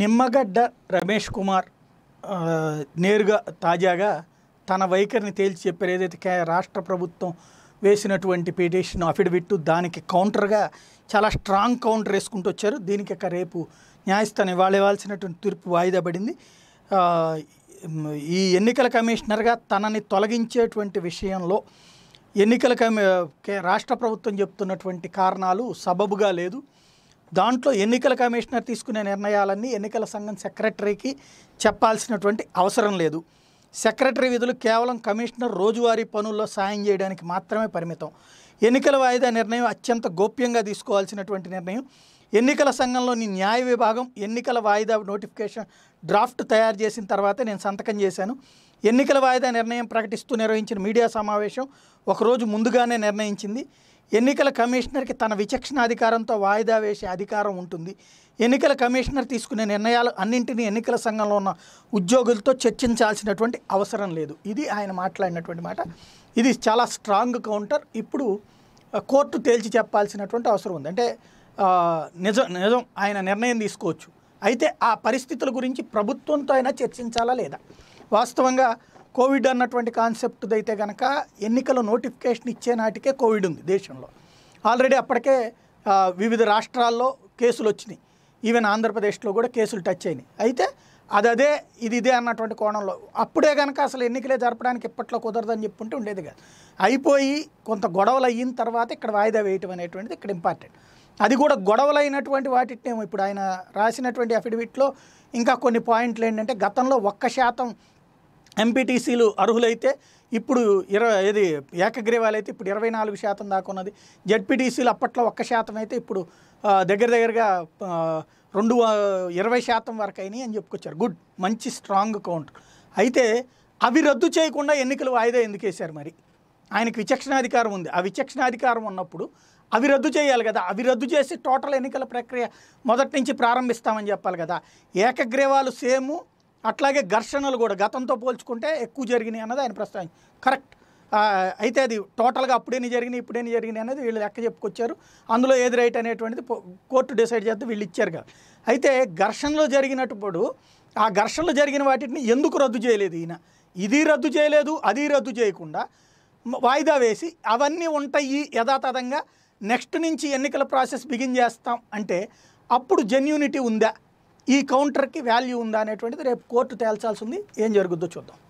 నిమ్మగడ్డ రమేష్ కుమార్ నేరుగా తాజాగా తన వైఖరిని తేల్చి చెప్పారు ఏదైతే రాష్ట్ర ప్రభుత్వం వేసినటువంటి పిటిషన్ అఫిడవిట్ దానికి కౌంటర్గా చాలా స్ట్రాంగ్ కౌంటర్ వేసుకుంటూ వచ్చారు దీనికి ఇక రేపు న్యాయస్థానం ఇవాళ ఇవ్వాల్సినటువంటి తీర్పు వాయిదా పడింది ఈ ఎన్నికల కమిషనర్గా తనని తొలగించేటువంటి విషయంలో ఎన్నికల కమి రాష్ట్ర ప్రభుత్వం చెప్తున్నటువంటి కారణాలు సబబుగా లేదు దాంట్లో ఎన్నికల కమిషనర్ తీసుకునే నిర్ణయాలన్నీ ఎన్నికల సంఘం సెక్రటరీకి చెప్పాల్సినటువంటి అవసరం లేదు సెక్రటరీ విధులు కేవలం కమిషనర్ రోజువారీ పనుల్లో సాయం చేయడానికి మాత్రమే పరిమితం ఎన్నికల వాయిదా నిర్ణయం అత్యంత గోప్యంగా తీసుకోవాల్సినటువంటి నిర్ణయం ఎన్నికల సంఘంలోని న్యాయ విభాగం ఎన్నికల వాయిదా నోటిఫికేషన్ డ్రాఫ్ట్ తయారు చేసిన తర్వాత నేను సంతకం చేశాను ఎన్నికల వాయిదా నిర్ణయం ప్రకటిస్తూ నిర్వహించిన మీడియా సమావేశం ఒకరోజు ముందుగానే నిర్ణయించింది ఎన్నికల కమిషనర్కి తన విచక్షణాధికారంతో వాయిదా వేసే అధికారం ఉంటుంది ఎన్నికల కమిషనర్ తీసుకునే నిర్ణయాలు అన్నింటినీ ఎన్నికల సంఘంలో ఉన్న ఉద్యోగులతో చర్చించాల్సినటువంటి అవసరం లేదు ఇది ఆయన మాట్లాడినటువంటి మాట ఇది చాలా స్ట్రాంగ్ కౌంటర్ ఇప్పుడు కోర్టు తేల్చి చెప్పాల్సినటువంటి అవసరం ఉంది అంటే నిజం నిజం ఆయన నిర్ణయం తీసుకోవచ్చు అయితే ఆ పరిస్థితుల గురించి ప్రభుత్వంతో అయినా చర్చించాలా లేదా వాస్తవంగా కోవిడ్ అన్నటువంటి కాన్సెప్ట్ అయితే కనుక ఎన్నికల నోటిఫికేషన్ ఇచ్చే నాటికే కోవిడ్ ఉంది దేశంలో ఆల్రెడీ అప్పటికే వివిధ రాష్ట్రాల్లో కేసులు వచ్చినాయి ఈవెన్ ఆంధ్రప్రదేశ్లో కూడా కేసులు టచ్ అయినాయి అయితే అది అదే ఇది ఇదే అన్నటువంటి కోణంలో అప్పుడే కనుక అసలు ఎన్నికలే జరపడానికి ఇప్పట్లో కుదరదని చెప్పుంటే ఉండేది కాదు అయిపోయి కొంత గొడవలు అయిన తర్వాత ఇక్కడ వాయిదా వేయటం అనేటువంటిది ఇక్కడ ఇంపార్టెంట్ అది కూడా గొడవలైనటువంటి వాటినేమో ఇప్పుడు ఆయన రాసినటువంటి అఫిడవిట్లో ఇంకా కొన్ని పాయింట్లు ఏంటంటే గతంలో ఒక్క శాతం ఎంపీటీసీలు అర్హులైతే ఇప్పుడు ఇరవై ఇది ఏకగ్రీవాలు అయితే ఇప్పుడు ఇరవై నాలుగు శాతం దాకా ఉన్నది జడ్పీటీసీలు అప్పట్లో ఒక్క శాతం అయితే ఇప్పుడు దగ్గర దగ్గరగా రెండు ఇరవై శాతం వరకు అయినాయి అని చెప్పుకొచ్చారు గుడ్ మంచి స్ట్రాంగ్ కౌంటర్ అయితే అవి రద్దు చేయకుండా ఎన్నికలు వాయిదా ఎందుకు వేశారు మరి ఆయనకు విచక్షణాధికారం ఉంది ఆ విచక్షణాధికారం ఉన్నప్పుడు అవి రద్దు చేయాలి కదా అవి రద్దు చేసి టోటల్ ఎన్నికల ప్రక్రియ మొదటి నుంచి ప్రారంభిస్తామని చెప్పాలి కదా ఏకగ్రీవాలు సేము అట్లాగే ఘర్షణలు కూడా గతంతో పోల్చుకుంటే ఎక్కువ జరిగినాయి అన్నది ఆయన ప్రస్తావం కరెక్ట్ అయితే అది టోటల్గా అప్పుడేని జరిగినాయి ఇప్పుడేని జరిగినాయి అనేది వీళ్ళు లెక్క చెప్పుకొచ్చారు అందులో ఏది రైట్ అనేటువంటిది కోర్టు డిసైడ్ చేస్తే వీళ్ళు ఇచ్చారుగా అయితే ఘర్షణలు జరిగినప్పుడు ఆ ఘర్షణలు జరిగిన వాటిని ఎందుకు రద్దు చేయలేదు ఈయన ఇది రద్దు చేయలేదు అది రద్దు చేయకుండా వాయిదా వేసి అవన్నీ ఉంటాయి యథాతథంగా నెక్స్ట్ నుంచి ఎన్నికల ప్రాసెస్ బిగిన్ చేస్తాం అంటే అప్పుడు జెన్యూనిటీ ఉందా ఈ కౌంటర్కి వాల్యూ ఉందా అనేటువంటిది రేపు కోర్టు తేల్చాల్సి ఉంది ఏం జరుగుద్దో చూద్దాం